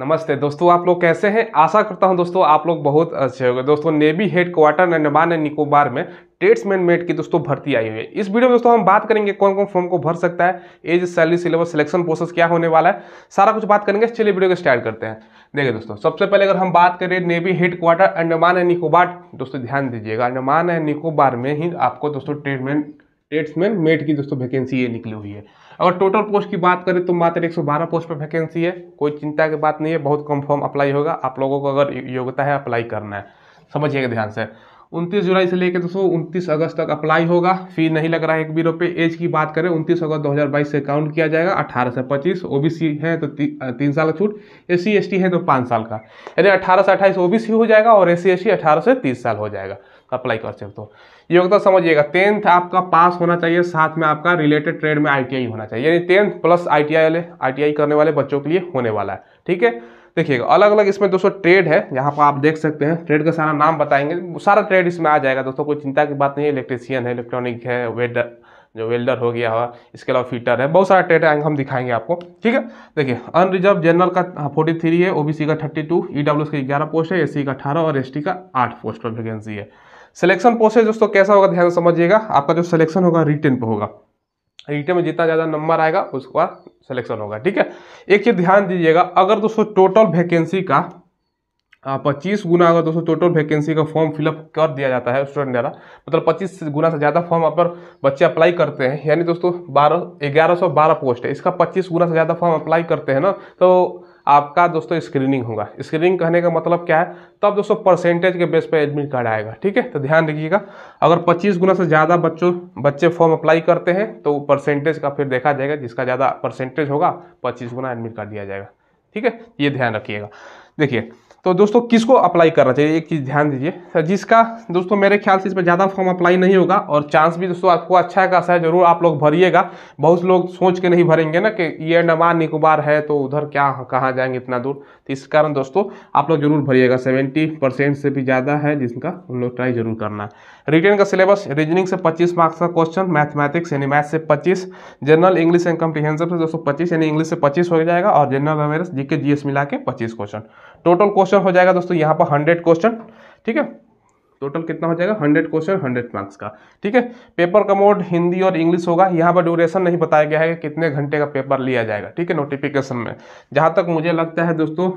नमस्ते दोस्तों आप लोग कैसे हैं आशा करता हूं दोस्तों आप लोग बहुत अच्छे होंगे दोस्तों navy headquarter Andaman and Nicobar में ट्रेड्समैन मेट की दोस्तों भर्ती आई हुई है इस वीडियो में दोस्तों हम बात करेंगे कौन कौन फॉर्म को भर सकता है age salary syllabus selection process क्या होने वाला है सारा कुछ बात करेंगे चलिए वीडियो को स्टार्ट करते हैं देखिए दोस्तों सबसे पहले अगर हम बात करें navy headquarter Andaman and Nicobar दोस्तों ध्यान दीजिएगा अंडमान एंड निकोबार में ही आपको दोस्तों ट्रेडमेंट ट्रेड्समैन मेट की दोस्तों वैकेंसी ये निकली हुई है अगर टोटल पोस्ट की बात करें तो मात्र 112 पोस्ट पर वैकेंसी है कोई चिंता की बात नहीं है बहुत कम फॉर्म अप्लाई होगा आप लोगों को अगर योग्यता है अप्लाई करना है समझिएगा ध्यान से उनतीस जुलाई से लेकर दोस्तों उनतीस अगस्त तक अप्लाई होगा फी नहीं लग रहा है एक भी रुपये एज की बात करें उनतीस अगस्त 2022 से काउंट किया जाएगा 18 से 25 ओबीसी है तो ती, तीन साल का छूट एस सी है तो पाँच साल का यानी अठारह से अट्ठाईस ओबीसी हो जाएगा और एस सी एस से तीस साल हो जाएगा तो अप्लाई कर सकते हो तो। योग्यता समझिएगा टेंथ आपका पास होना चाहिए साथ में आपका रिलेटेड ट्रेड में आई होना चाहिए यानी टेंथ प्लस आई वाले आई करने वाले बच्चों के लिए होने वाला है ठीक है देखिएगा अलग अलग इसमें दोस्तों ट्रेड है यहाँ पर आप देख सकते हैं ट्रेड का सारा नाम बताएंगे सारा ट्रेड इसमें आ जाएगा दोस्तों कोई चिंता की बात नहीं है इलेक्ट्रीशियन है इलेक्ट्रॉनिक है वेल्डर जो वेल्डर हो गया हुआ इसके अलावा फीटर है बहुत सारा ट्रेड आएंगे हम दिखाएंगे आपको ठीक है देखिए अनरिजर्व जनरल का फोर्टी थ्री है ओबीसी का थर्टी टू ई डब्ल्यू का ग्यारह पोस्ट है एससी e का अठारह और एसटी का आठ पोस्ट पर वैकेंसी है सिलेक्शन प्रोसेस दोस्तों कैसा होगा ध्यान समझिएगा आपका जो सिलेक्शन होगा रिटर्न पर होगा रीटे में जितना ज़्यादा नंबर आएगा उसका सिलेक्शन होगा ठीक है एक चीज़ ध्यान दीजिएगा अगर दोस्तों टोटल वैकेंसी का पच्चीस गुना अगर दोस्तों टोटल वैकेंसी का फॉर्म फिलअप कर दिया जाता है स्टूडेंट द्वारा मतलब पच्चीस गुना से ज़्यादा फॉर्म पर बच्चे अप्लाई करते हैं यानी दोस्तों बारह ग्यारह सौ बारह पोस्ट है इसका पच्चीस गुना से ज़्यादा फॉर्म अप्लाई करते हैं ना तो आपका दोस्तों स्क्रीनिंग होगा स्क्रीनिंग कहने का मतलब क्या है तब दोस्तों परसेंटेज के बेस पर एडमिट कार्ड आएगा ठीक है तो ध्यान रखिएगा अगर 25 गुना से ज़्यादा बच्चों बच्चे फॉर्म अप्लाई करते हैं तो परसेंटेज का फिर देखा जाएगा जिसका ज़्यादा परसेंटेज होगा पच्चीस गुना एडमिट कार्ड दिया जाएगा ठीक है ये ध्यान रखिएगा देखिए तो दोस्तों किसको अप्लाई करना चाहिए एक चीज़ ध्यान दीजिए जिसका दोस्तों मेरे ख्याल से इसमें ज़्यादा फॉर्म अप्लाई नहीं होगा और चांस भी दोस्तों आपको अच्छा खासा है जरूर आप लोग भरिएगा बहुत लोग सोच के नहीं भरेंगे ना कि ये नवा निकोबार है तो उधर क्या कहाँ जाएंगे इतना दूर तो इस कारण दोस्तों आप लोग जरूर भरिएगा सेवेंटी परसेंट से भी ज़्यादा है जिसका उन लोग ट्राई जरूर करना है रिटेन का सिलेबस रीजनिंग से 25 मार्क्स का क्वेश्चन मैथमेटिक्स यानी मैथ से 25 जनरल इंग्लिश एंड कम्प्रीहेंसिव से दोस्तों 25 यानी इंग्लिश से 25 हो जाएगा और जनरल अवेयरस जीके जीएस मिला के पच्चीस क्वेश्चन टोटल क्वेश्चन हो जाएगा दोस्तों यहाँ पर हंड्रेड क्वेश्चन ठीक है टोटल कितना हो जाएगा हंड्रेड क्वेश्चन हंड्रेड मार्क्स का ठीक है पेपर का मोड हिंदी और इंग्लिश होगा यहाँ पर ड्यूरेशन नहीं बताया गया है कि कितने घंटे का पेपर लिया जाएगा ठीक है नोटिफिकेशन में जहाँ तक मुझे लगता है दोस्तों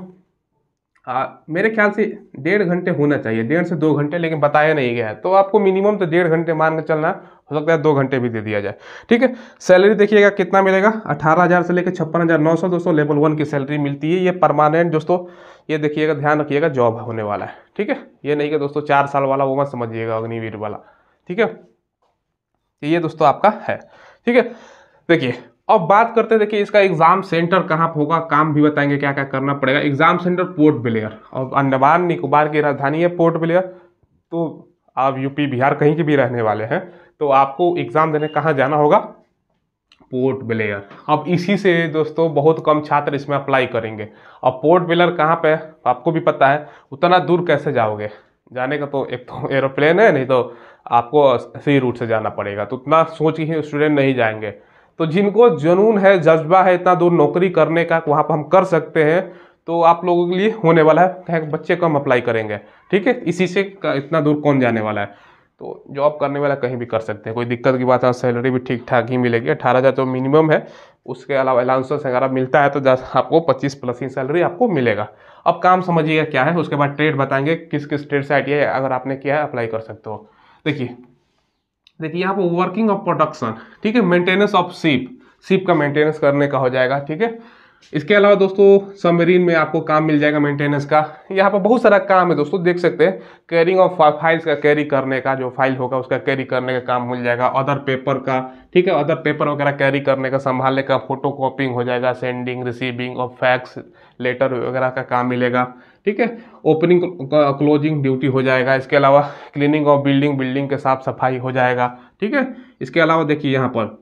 आ, हाँ, मेरे ख्याल से डेढ़ घंटे होना चाहिए डेढ़ से दो घंटे लेकिन बताया नहीं गया है तो आपको मिनिमम तो डेढ़ घंटे मान के चलना हो सकता है दो घंटे भी दे दिया जाए ठीक है सैलरी देखिएगा कितना मिलेगा अठारह हज़ार से लेकर छप्पन हज़ार नौ सौ दोस्तों लेवल वन की सैलरी मिलती है ये परमानेंट दोस्तों ये देखिएगा ध्यान रखिएगा जॉब होने वाला है ठीक है ये नहीं कि दोस्तों चार साल वाला वो मत समझिएगा अग्निवीर वाला ठीक है तो ये दोस्तों आपका है ठीक है देखिए अब बात करते हैं देखिए इसका एग्जाम सेंटर कहाँ पर होगा काम भी बताएंगे क्या क्या करना पड़ेगा एग्जाम सेंटर पोर्ट ब्लेयर और अंडमान निकोबार की राजधानी है पोर्ट ब्लेयर तो आप यूपी बिहार कहीं के भी रहने वाले हैं तो आपको एग्जाम देने कहाँ जाना होगा पोर्ट ब्लेयर अब इसी से दोस्तों बहुत कम छात्र इसमें अप्लाई करेंगे अब पोर्ट ब्लेयर कहाँ पे आपको भी पता है उतना दूर कैसे जाओगे जाने का तो एक तो एरोप्लेन है नहीं तो आपको सही रूट से जाना पड़ेगा तो उतना सोच के ही स्टूडेंट नहीं जाएंगे तो जिनको जुनून है जज्बा है इतना दूर नौकरी करने का वहाँ पर हम कर सकते हैं तो आप लोगों के लिए होने वाला है बच्चे कम अप्लाई करेंगे ठीक है इसी से इतना दूर कौन जाने वाला है तो जॉब करने वाला कहीं भी कर सकते हैं कोई दिक्कत की बात है सैलरी भी ठीक ठाक ही मिलेगी अठारह हज़ार तो मिनिमम है उसके अलावा अलाउंस वगैरह मिलता है तो आपको पच्चीस प्लस ही सैलरी आपको मिलेगा अब काम समझिएगा क्या है उसके बाद ट्रेड बताएंगे किस किस ट्रेड से आइडिया अगर आपने किया है अप्लाई कर सकते हो देखिए देखिए यहाँ पर वर्किंग ऑफ प्रोडक्शन ठीक है मेंटेनेंस ऑफ सीप सीप का मेंटेनेंस करने का हो जाएगा ठीक है इसके अलावा दोस्तों सबमरीन में आपको काम मिल जाएगा मेंटेनेंस का यहाँ पर बहुत सारा काम है दोस्तों देख सकते हैं कैरिंग ऑफ फाइल्स का कैरी करने का जो फाइल होगा उसका कैरी करने का काम मिल जाएगा अदर पेपर का ठीक है अदर पेपर वगैरह कैरी करने का संभालने का फोटो हो जाएगा सेंडिंग रिसीविंग और फैक्स लेटर वगैरह का काम मिलेगा ठीक है ओपनिंग क्लोजिंग ड्यूटी हो जाएगा इसके अलावा क्लीनिंग ऑफ बिल्डिंग बिल्डिंग के साफ सफाई हो जाएगा ठीक है इसके अलावा देखिए यहाँ पर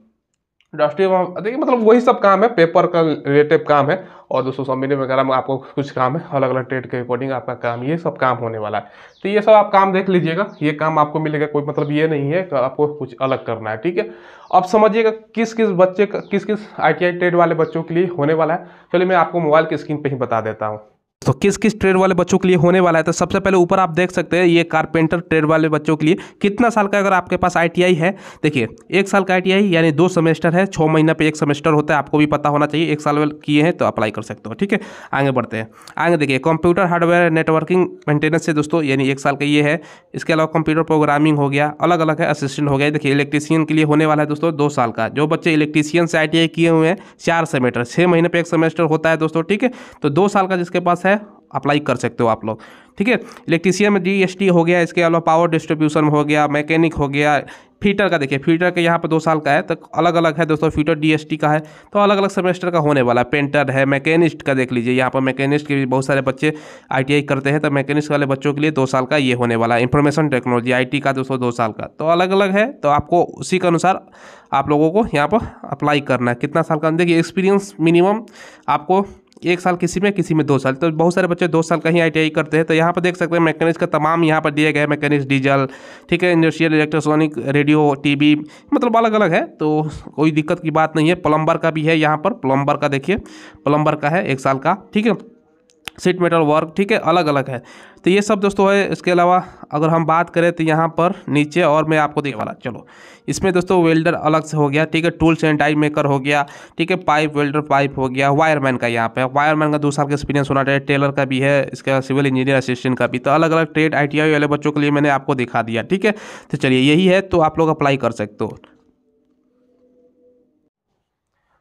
डस्टी देखिए मतलब वही सब काम है पेपर का रिलेटेड काम है और दोस्तों सबमिट वगैरह में आपको कुछ काम है अलग अलग ट्रेड के अकॉर्डिंग आपका काम ये सब काम होने वाला है तो ये सब आप काम देख लीजिएगा ये काम आपको मिलेगा कोई मतलब ये नहीं है कि आपको कुछ अलग करना है ठीक है अब समझिएगा किस किस बच्चे का किस किस आई ट्रेड वाले बच्चों के लिए होने वाला है चलिए मैं आपको मोबाइल की स्क्रीन पर ही बता देता हूँ तो किस किस ट्रेड वाले बच्चों के लिए होने वाला है तो सबसे पहले ऊपर आप देख सकते हैं ये कारपेंटर ट्रेड वाले बच्चों के लिए कितना साल का अगर आपके पास आईटीआई है देखिए एक साल का आईटीआई यानी दो सेमेस्टर है छः महीना पे एक सेमेस्टर होता है आपको भी पता होना चाहिए एक साल किए हैं तो अप्लाई कर सकते हो ठीक है आगे बढ़ते हैं आगे देखिए कंप्यूटर हार्डवेयर नेटवर्किंग मेंटेनेंस है दोस्तों यानी एक साल का ये है इसके अलावा कंप्यूटर प्रोग्रामिंग हो गया अलग अलग है असिस्टेंट हो गया देखिए इलेक्ट्रीशियन के लिए होने वाला है दोस्तों दो साल का जो बच्चे इलेक्ट्रीशियन से आई किए हुए हैं चार सेमेस्टर छः महीने पर एक सेमेस्टर होता है दोस्तों ठीक है तो दो साल का जिसके पास है है अप्लाई कर सकते हो आप लोग ठीक है इलेक्ट्रीशियन में जीएसटी हो गया इसके अलावा पावर डिस्ट्रीब्यूशन हो गया मैकेनिक हो गया फीटर का देखिए फीटर के यहाँ पर दो साल का है तो अलग अलग है दोस्तों फीटर डीएसटी का है तो अलग अलग सेमेस्टर का होने वाला है पेंटर है मैकेनिस्ट का देख लीजिए यहाँ पर मैकेनिस्ट के भी बहुत सारे बच्चे आईटीआई करते हैं तो मैकेनिस्ट वाले बच्चों के लिए दो साल का ये होने वाला है इंफॉर्मेशन टेक्नोलॉजी आई का दोस्तों दो साल का तो अलग अलग है तो आपको उसी के अनुसार आप लोगों को यहाँ पर अप्लाई करना है कितना साल का देखिए एक्सपीरियंस मिनिमम आपको एक साल किसी में किसी में दो साल तो बहुत सारे बच्चे दो साल का ही आई करते हैं तो यहाँ पर देख सकते हैं मैकेनिक्स का तमाम यहाँ पर दिए गए मैकेनिक्स डीजल ठीक है इंडस्ट्रियल इलेक्ट्रॉनिक रेडियो टीवी मतलब अलग अलग है तो कोई दिक्कत की बात नहीं है प्लम्बर का भी है यहाँ पर प्लम्बर का देखिए प्लम्बर का है एक साल का ठीक है सीट मेटल वर्क ठीक है अलग अलग है तो ये सब दोस्तों है इसके अलावा अगर हम बात करें तो यहाँ पर नीचे और मैं आपको दिखा रहा चलो इसमें दोस्तों वेल्डर अलग से हो गया ठीक है टूल्स एंड टाइम मेकर हो गया ठीक है पाइप वेल्डर पाइप हो गया वायरमैन का यहाँ पे वायरमैन का दो साल का एक्सपीरियंस होना चाहिए टेलर का भी है बाद सिविल इंजीनियर असिस्टेंट का भी तो अलग अलग ट्रेड आई वाले बच्चों के लिए मैंने आपको दिखा दिया ठीक है तो चलिए यही है तो आप लोग अप्लाई कर सकते हो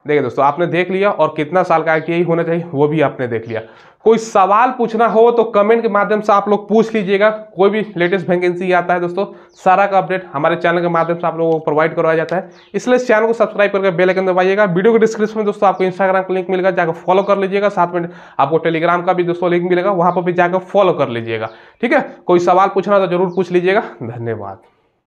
देखिए दोस्तों आपने देख लिया और कितना साल का आई होना चाहिए वो भी आपने देख लिया कोई सवाल पूछना हो तो कमेंट के माध्यम से आप लोग पूछ लीजिएगा कोई भी लेटेस्ट वैकेंसी आता है दोस्तों सारा का अपडेट हमारे चैनल के माध्यम से आप लोगों को प्रोवाइड करवाया जाता है इसलिए इस चैनल को सब्सक्राइब करके बेल आइकन दबाइएगा वीडियो के डिस्क्रिप्शन में दोस्तों आपको इंस्टाग्राम का लिंक मिलेगा जाकर फॉलो कर लीजिएगा साथ में आपको टेलीग्राम का भी दोस्तों लिंक मिलेगा वहाँ पर भी जाकर फॉलो कर लीजिएगा ठीक है कोई सवाल पूछना तो जरूर पूछ लीजिएगा धन्यवाद